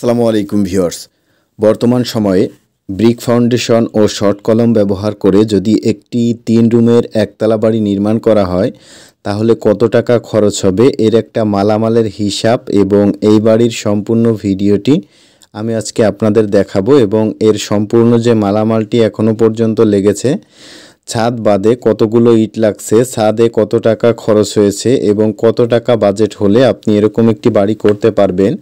আসসালামু আলাইকুম ভিউয়ার্স বর্তমান সময়ে ব্রিক ফাউন্ডেশন ও শর্ট কলম ব্যবহার করে যদি একটি তিন রুমের একতলা বাড়ি নির্মাণ করা হয় তাহলে কত টাকা খরচ হবে এর একটা মালামালের হিসাব এবং এই বাড়ির সম্পূর্ণ ভিডিওটি আমি আজকে আপনাদের দেখাবো এবং এর সম্পূর্ণ যে মালামালটি এখনও পর্যন্ত লেগেছে ছাদ বাদে কতগুলো ইট লাগছে ছাদে কত টাকা খরচ হয়েছে এবং কত টাকা বাজেট হলে আপনি এরকম একটি বাড়ি করতে পারবেন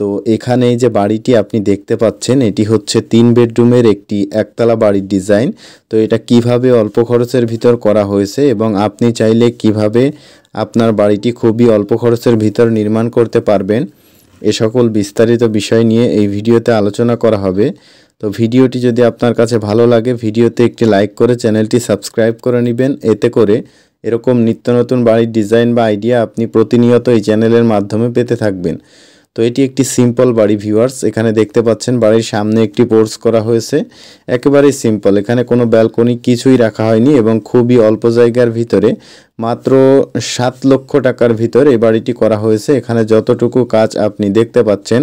তো এখানে যে বাড়িটি আপনি দেখতে পাচ্ছেন এটি হচ্ছে তিন বেডরুমের একটি একতলা বাড়ির ডিজাইন তো এটা কিভাবে অল্প খরচের ভিতর করা হয়েছে এবং আপনি চাইলে কিভাবে আপনার বাড়িটি খুবই অল্প খরচের ভিতর নির্মাণ করতে পারবেন এ সকল বিস্তারিত বিষয় নিয়ে এই ভিডিওতে আলোচনা করা হবে তো ভিডিওটি যদি আপনার কাছে ভালো লাগে ভিডিওতে একটি লাইক করে চ্যানেলটি সাবস্ক্রাইব করে নেবেন এতে করে এরকম নিত্য নতুন বাড়ির ডিজাইন বা আইডিয়া আপনি প্রতিনিয়ত এই চ্যানেলের মাধ্যমে পেতে থাকবেন তো এটি একটি সিম্পল বাড়ি ভিউয়ার্স এখানে দেখতে পাচ্ছেন বাড়ির সামনে একটি পোর্স করা হয়েছে একেবারেই সিম্পল এখানে কোনো ব্যালকনি কিছুই রাখা হয়নি এবং খুবই অল্প জায়গার ভিতরে মাত্র সাত লক্ষ টাকার ভিতরে এই বাড়িটি করা হয়েছে এখানে যতটুকু কাজ আপনি দেখতে পাচ্ছেন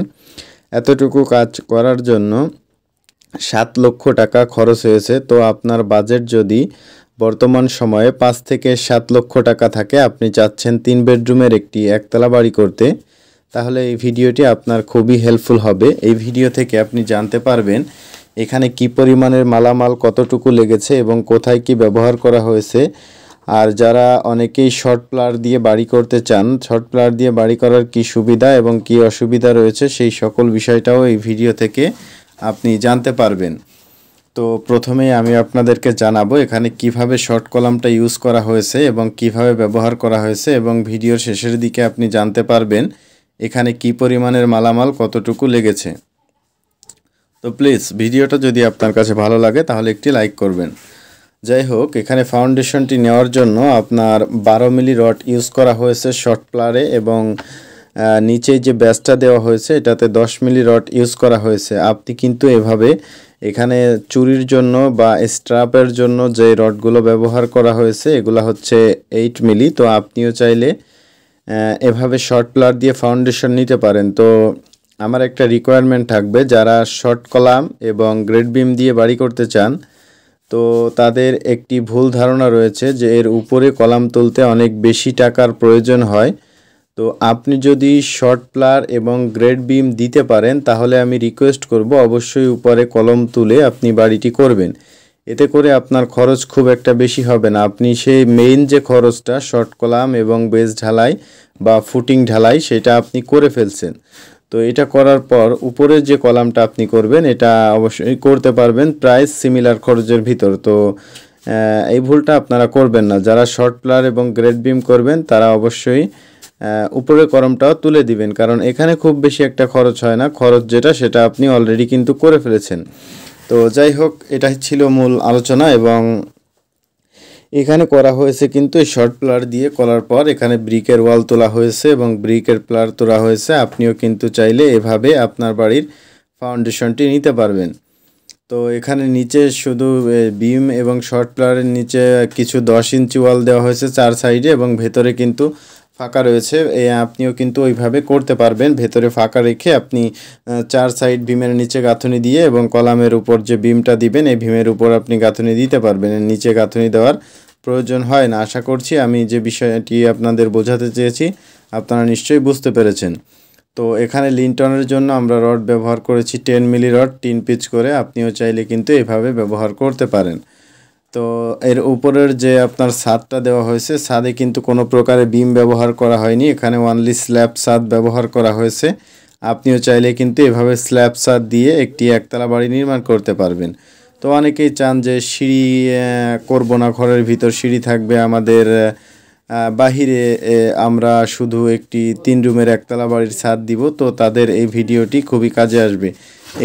এতটুকু কাজ করার জন্য সাত লক্ষ টাকা খরচ হয়েছে তো আপনার বাজেট যদি বর্তমান সময়ে পাঁচ থেকে সাত লক্ষ টাকা থাকে আপনি চাচ্ছেন তিন বেডরুমের একটি একতলা বাড়ি করতে তাহলে এই ভিডিওটি আপনার খুবই হেল্পফুল হবে এই ভিডিও থেকে আপনি জানতে পারবেন এখানে কি পরিমাণের মালামাল কতটুকু লেগেছে এবং কোথায় কি ব্যবহার করা হয়েছে আর যারা অনেকেই শর্ট প্লার দিয়ে বাড়ি করতে চান শর্ট প্লার দিয়ে বাড়ি করার কি সুবিধা এবং কি অসুবিধা রয়েছে সেই সকল বিষয়টাও এই ভিডিও থেকে আপনি জানতে পারবেন তো প্রথমেই আমি আপনাদেরকে জানাবো এখানে কিভাবে শর্ট কলামটা ইউজ করা হয়েছে এবং কিভাবে ব্যবহার করা হয়েছে এবং ভিডিওর শেষের দিকে আপনি জানতে পারবেন এখানে কি পরিমাণের মালামাল কতটুকু লেগেছে তো প্লিজ ভিডিওটা যদি আপনার কাছে ভালো লাগে তাহলে একটি লাইক করবেন যাই হোক এখানে ফাউন্ডেশনটি নেওয়ার জন্য আপনার বারো মিলি রড ইউজ করা হয়েছে শর্ট প্লারে এবং নিচে যে ব্যাসটা দেওয়া হয়েছে এটাতে 10 মিলি রড ইউজ করা হয়েছে আপনি কিন্তু এভাবে এখানে চুরির জন্য বা স্ট্রাপের জন্য যে রডগুলো ব্যবহার করা হয়েছে এগুলা হচ্ছে এইট মিলি তো আপনিও চাইলে এভাবে শর্ট প্লাট দিয়ে ফাউন্ডেশন নিতে পারেন তো আমার একটা রিকোয়ারমেন্ট থাকবে যারা শর্ট কলাম এবং গ্রেড বিম দিয়ে বাড়ি করতে চান তো তাদের একটি ভুল ধারণা রয়েছে যে এর উপরে কলাম তুলতে অনেক বেশি টাকার প্রয়োজন হয় তো আপনি যদি শর্ট প্লার এবং গ্রেড বিম দিতে পারেন তাহলে আমি রিকোয়েস্ট করব অবশ্যই উপরে কলম তুলে আপনি বাড়িটি করবেন এতে করে আপনার খরচ খুব একটা বেশি হবে না আপনি সেই মেইন যে খরচটা শর্ট কলাম এবং বেজ ঢালাই বা ফুটিং ঢালাই সেটা আপনি করে ফেলছেন তো এটা করার পর উপরের যে কলামটা আপনি করবেন এটা অবশ্যই করতে পারবেন প্রায় সিমিলার খরচের ভিতর তো এই ভুলটা আপনারা করবেন না যারা শর্ট প্লার এবং গ্রেড বিম করবেন তারা অবশ্যই উপরের কলমটাও তুলে দিবেন কারণ এখানে খুব বেশি একটা খরচ হয় না খরচ যেটা সেটা আপনি অলরেডি কিন্তু করে ফেলেছেন তো যাই হোক এটাই ছিল মূল আলোচনা এবং এখানে করা হয়েছে কিন্তু এই শর্ট প্লার দিয়ে করার পর এখানে ব্রিকের ওয়াল তোলা হয়েছে এবং ব্রিকের প্লার তোলা হয়েছে আপনিও কিন্তু চাইলে এভাবে আপনার বাড়ির ফাউন্ডেশনটি নিতে পারবেন তো এখানে নিচে শুধু বিম এবং শর্ট প্লারের নিচে কিছু দশ ইঞ্চি ওয়াল দেওয়া হয়েছে চার সাইডে এবং ভেতরে কিন্তু ফাঁকা রয়েছে আপনিও কিন্তু ওইভাবে করতে পারবেন ভেতরে ফাঁকা রেখে আপনি চার সাইড ভিমের নিচে গাঁথনি দিয়ে এবং কলামের উপর যে ভীমটা দিবেন এই ভীমের উপর আপনি গাঁথনি দিতে পারবেন নিচে গাঁথনি দেওয়ার প্রয়োজন হয় না আশা করছি আমি যে বিষয়টি আপনাদের বোঝাতে চেয়েছি আপনারা নিশ্চয়ই বুঝতে পেরেছেন তো এখানে লিনটনের জন্য আমরা রড ব্যবহার করেছি টেন মিলি রড তিন পিচ করে আপনিও চাইলে কিন্তু এভাবে ব্যবহার করতে পারেন তো এর উপরের যে আপনার ছাদটা দেওয়া হয়েছে ছাদে কিন্তু কোনো প্রকারে বিম ব্যবহার করা হয়নি এখানে ওয়ানলি স্ল্যাব ছাদ ব্যবহার করা হয়েছে আপনিও চাইলে কিন্তু এভাবে স্ল্যাব ছাদ দিয়ে একটি একতলা বাড়ি নির্মাণ করতে পারবেন তো অনেকেই চান যে সিঁড়ি করব না ঘরের ভিতর সিঁড়ি থাকবে আমাদের বাহিরে আমরা শুধু একটি তিন রুমের একতলা বাড়ির ছাদ দিব তো তাদের এই ভিডিওটি খুবই কাজে আসবে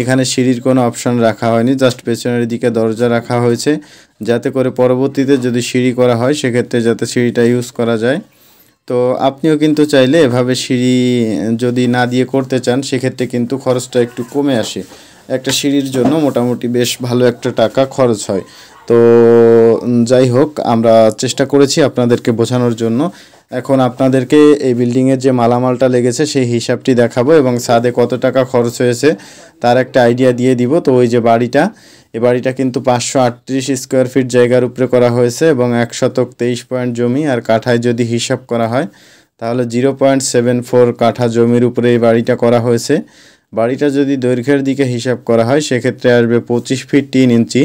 এখানে সিঁড়ির কোনো অপশান রাখা হয়নি জাস্ট পেছনের দিকে দরজা রাখা হয়েছে যাতে করে পরবর্তীতে যদি সিঁড়ি করা হয় সেক্ষেত্রে যাতে সিঁড়িটা ইউজ করা যায় তো আপনিও কিন্তু চাইলে এভাবে সিঁড়ি যদি না দিয়ে করতে চান সেক্ষেত্রে কিন্তু খরচটা একটু কমে আসে একটা সিঁড়ির জন্য মোটামুটি বেশ ভালো একটা টাকা খরচ হয় তো যাই হোক আমরা চেষ্টা করেছি আপনাদেরকে বোঝানোর জন্য এখন আপনাদেরকে এই বিল্ডিংয়ের যে মালামালটা লেগেছে সেই হিসাবটি দেখাবো এবং সাদে কত টাকা খরচ হয়েছে তার একটা আইডিয়া দিয়ে দিব তো ওই যে বাড়িটা এ বাড়িটা কিন্তু পাঁচশো আটত্রিশ স্কোয়ার ফিট জায়গার উপরে করা হয়েছে এবং এক শতক তেইশ পয়েন্ট জমি আর কাঠায় যদি হিসাব করা হয় তাহলে জিরো পয়েন্ট সেভেন ফোর কাঠা জমির উপরে এই বাড়িটা করা হয়েছে বাড়িটা যদি দৈর্ঘ্যের দিকে হিসাব করা হয় সেক্ষেত্রে আসবে পঁচিশ ফিট তিন ইঞ্চি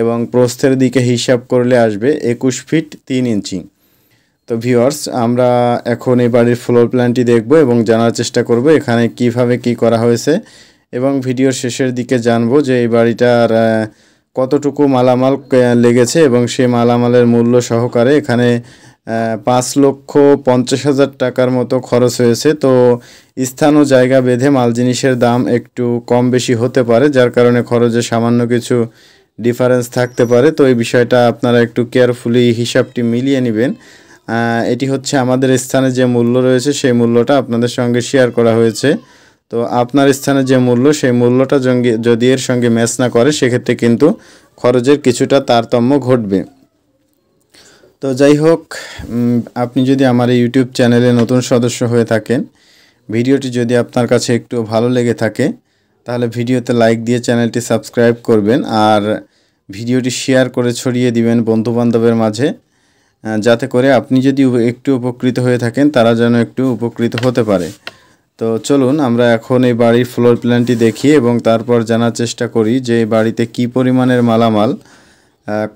এবং প্রস্থের দিকে হিসাব করলে আসবে একুশ ফিট তিন ইঞ্চি তো ভিউয়ার্স আমরা এখন এই বাড়ির ফ্লোর প্ল্যানটি দেখব এবং জানার চেষ্টা করব এখানে কিভাবে কি করা হয়েছে এবং ভিডিওর শেষের দিকে জানব যে এই বাড়িটার কতটুকু মালামাল লেগেছে এবং সেই মালামালের মূল্য সহকারে এখানে পাঁচ লক্ষ পঞ্চাশ হাজার টাকার মতো খরচ হয়েছে তো স্থান ও জায়গা বেঁধে মাল জিনিসের দাম একটু কম বেশি হতে পারে যার কারণে খরচে সামান্য কিছু ডিফারেন্স থাকতে পারে তো এই বিষয়টা আপনারা একটু কেয়ারফুলি হিসাবটি মিলিয়ে নেবেন এটি হচ্ছে আমাদের স্থানে যে মূল্য রয়েছে সেই মূল্যটা আপনাদের সঙ্গে শেয়ার করা হয়েছে তো আপনার স্থানে যে মূল্য সেই মূল্যটা যদি এর সঙ্গে ম্যাচ না করে সেক্ষেত্রে কিন্তু খরচের কিছুটা তারতম্য ঘটবে তো যাই হোক আপনি যদি আমার এই ইউটিউব চ্যানেলে নতুন সদস্য হয়ে থাকেন ভিডিওটি যদি আপনার কাছে একটু ভালো লেগে থাকে তাহলে ভিডিওতে লাইক দিয়ে চ্যানেলটি সাবস্ক্রাইব করবেন আর ভিডিওটি শেয়ার করে ছড়িয়ে দিবেন বন্ধুবান্ধবের মাঝে যাতে করে আপনি যদি একটু উপকৃত হয়ে থাকেন তারা যেন একটু উপকৃত হতে পারে তো চলুন আমরা এখন এই বাড়ির ফ্লোর প্ল্যানটি দেখি এবং তারপর জানার চেষ্টা করি যে এই বাড়িতে কি পরিমাণের মালামাল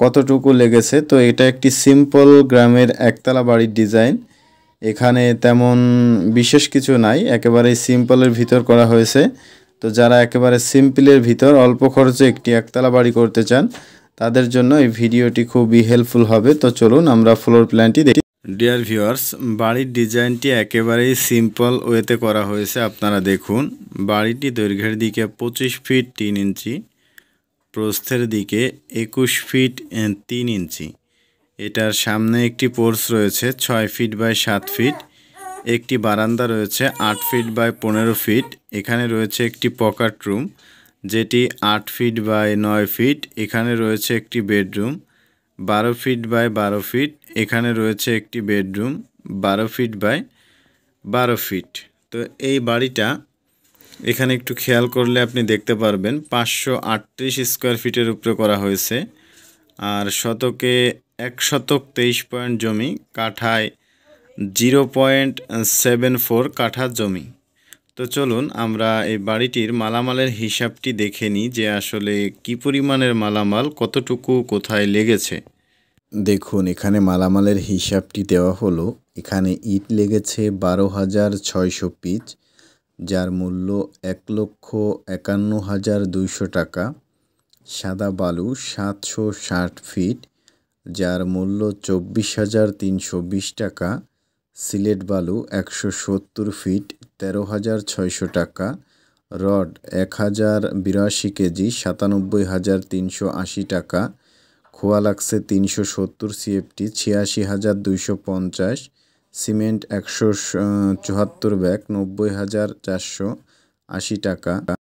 কতটুকু লেগেছে তো এটা একটি সিম্পল গ্রামের একতলা বাড়ির ডিজাইন এখানে তেমন বিশেষ কিছু নাই একেবারে সিম্পলের ভিতর করা হয়েছে তো যারা একেবারে সিম্পলের ভিতর অল্প খরচে একটি একতলা বাড়ি করতে চান তাদের জন্য এই ভিডিওটি খুবই হেল্পফুল হবে তো চলুন আমরা ফ্লোর প্ল্যানটি দেখি ডিয়ার ভিউয়ার্স বাড়ির ডিজাইনটি একেবারেই সিম্পল ওয়েতে করা হয়েছে আপনারা দেখুন বাড়িটি দৈর্ঘ্যের দিকে ২৫ ফিট তিন ইঞ্চি প্রস্থের দিকে একুশ ফিট তিন ইঞ্চি এটার সামনে একটি পোর্স রয়েছে ছয় ফিট বাই সাত ফিট একটি বারান্দা রয়েছে আট ফিট বাই পনেরো ফিট এখানে রয়েছে একটি পকাট রুম যেটি আট ফিট বাই নয় ফিট এখানে রয়েছে একটি বেডরুম বারো ফিট বাই বারো ফিট এখানে রয়েছে একটি বেডরুম বারো ফিট বাই বারো ফিট তো এই বাড়িটা এখানে একটু খেয়াল করলে আপনি দেখতে পারবেন পাঁচশো আটত্রিশ স্কোয়ার ফিটের উপরে করা হয়েছে আর শতকে এক শতক তেইশ পয়েন্ট জমি কাঠায় জিরো পয়েন্ট সেভেন ফোর কাঠা জমি তো চলুন আমরা এই বাড়িটির মালামালের হিসাবটি দেখে নিই যে আসলে কি পরিমাণের মালামাল কতটুকু কোথায় লেগেছে দেখুন এখানে মালামালের হিসাবটি দেওয়া হলো এখানে ইট লেগেছে বারো হাজার ছয়শো পিচ যার মূল্য এক লক্ষ একান্ন হাজার দুইশো টাকা সাদা বালু সাতশো ষাট ফিট যার মূল্য চব্বিশ হাজার তিনশো বিশ টাকা সিলেট বালু একশো সত্তর ফিট তেরো হাজার ছয়শো টাকা রড এক হাজার বিরাশি কেজি সাতানব্বই হাজার তিনশো আশি টাকা খোয়া লাগছে তিনশো সত্তর সিএফটি ছিয়াশি হাজার দুইশো পঞ্চাশ সিমেন্ট একশো চুহাত্তর ব্যাগ নব্বই হাজার চারশো আশি টাকা